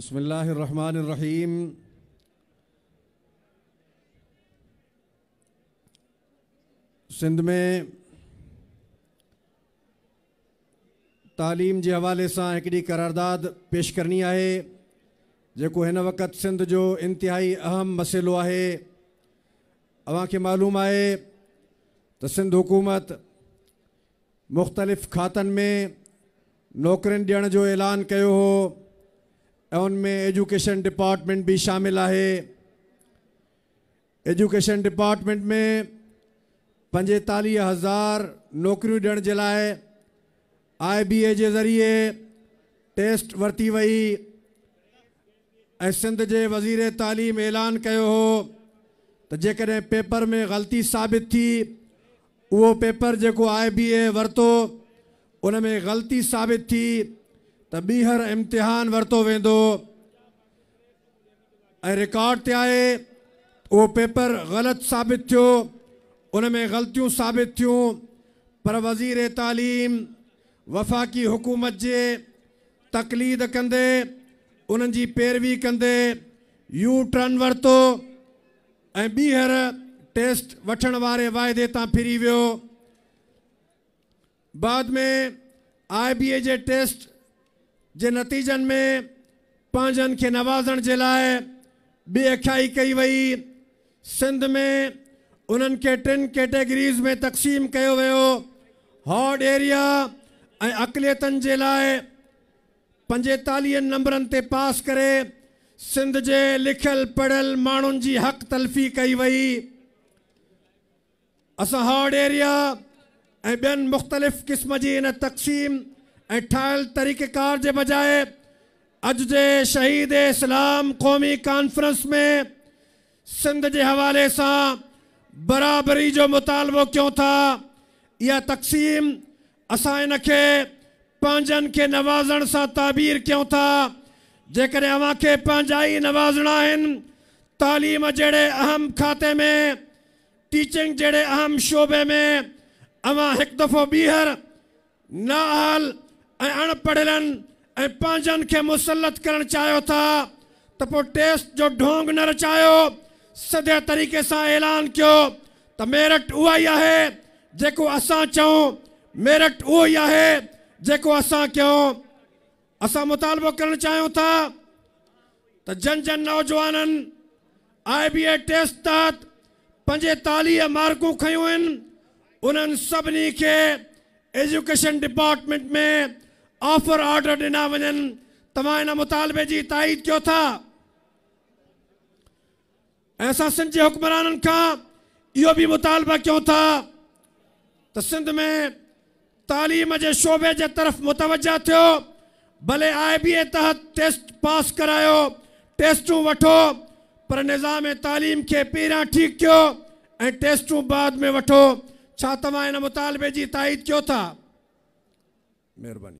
बसमीम सिंध में तालीम के हवाले से हिकिड़ी क़रारदाद पेश करनी है जो हिन वक़्तु सिंध जो इंतिहाई अहम मसइलो है अव्हां खे मालूम है त सिंध हुकूमत मुख़्तलिफ़ खातनि में नौकरियुनि जो ऐलान कयो ऐं उनमें एजुकेशन डिपार्टमेंट बि शामिलु आहे एजुकेशन डिपार्टमेंट में पंजेतालीह हज़ार नौकरियूं ॾियण जे लाइ आई बी ए जे ज़रिए टेस्ट वरिती वई ऐं सिंध जे वज़ीर तालीम ऐलान कयो हो त जेकॾहिं पेपर में ग़लती साबित थी उहो पेपर जेको आई बी ए वरितो उन में ग़लती साबित थी त ॿीहर इम्तिहान वरितो वेंदो ऐं रिकॉड ते आहे उहो पेपर ग़लति साबित थियो उन में ग़लतियूं साबित थियूं पर वज़ीर तालीम वफ़ाक़ी हुकूमत जे तकलीद कंदे उन्हनि जी पैरवी कंदे यू टर्न वरितो ऐं ॿीहर टेस्ट वठण वारे वाइदे तां फिरी वियो बाद में आई बी ए जे टेस्ट જે નતીજન મે પાંચન કે نوازણ જે લાય બે અખાઈ કઈ વઈ सिंध મે ઉનન કે 10 કેટેગરીઝ મે તકસીમ કયો વયો હાર્ડ એરિયા એ અક્લિયતન જે લાય 45 નંબરન તે પાસ કરે सिंध જે લખલ પડલ માણોં જી હક તલ્ફી કઈ વઈ અસા હાર્ડ એરિયા એ બેન મુખતલફ કિસ્મ જી ઇન તકસીમ अठाल तरीक़ार जे बजाए अॼु जे शहीद इस्लाम क़ौमी कॉन्फ्रेंस में सिंध के हवाले से बराबरी जो मुतालबो क्यों था इहा तक़सीम असां इन खे पंहिंजनि खे नवाज़ण सां ताबीर कयूं था जेकॾहिं अव्हां खे पंहिंजा ई नवाज़णा तालीम जहिड़े अहम खाते में टीचिंग जड़े अहम शोबे में अवां हिकु दफ़ो ॿीहर नाहाल ऐं अणपढ़ियलनि ऐं मुसलत करणु चाहो था तो टेस्ट जो ढोंग न रचायो सदे तरीक़े से ऐलान कयो त तो मेरठ उ है जो अस असां मेरठ उ है जो अस असां कयूं मुतालबो करणु चाहियूं था तो जन जन नौजवान आई बी ए टेस्ट तहत पंजेताली मार्कू खन आहिनि उन्हनि सभिनी एजुकेशन डिपार्टमेंट में ऑफर ऑर्डर दिना वन तव्हां हिन मुतालबे जी ताईद कयो था ऐं असां सिंध जे हुक्मराननि खां इहो बि मुतालबा क्यों था तो सिंध में तालीम के शोबे के तरफ़ मुतवजा थियो भले आई बी ए तहत टेस्ट पास करायो टेस्टू वो पर निज़ाम तालीम के पैर ठीक कर टेस्टू बाद में वो तुम इन मुतालबे की ताईद क्यों था महिरबानी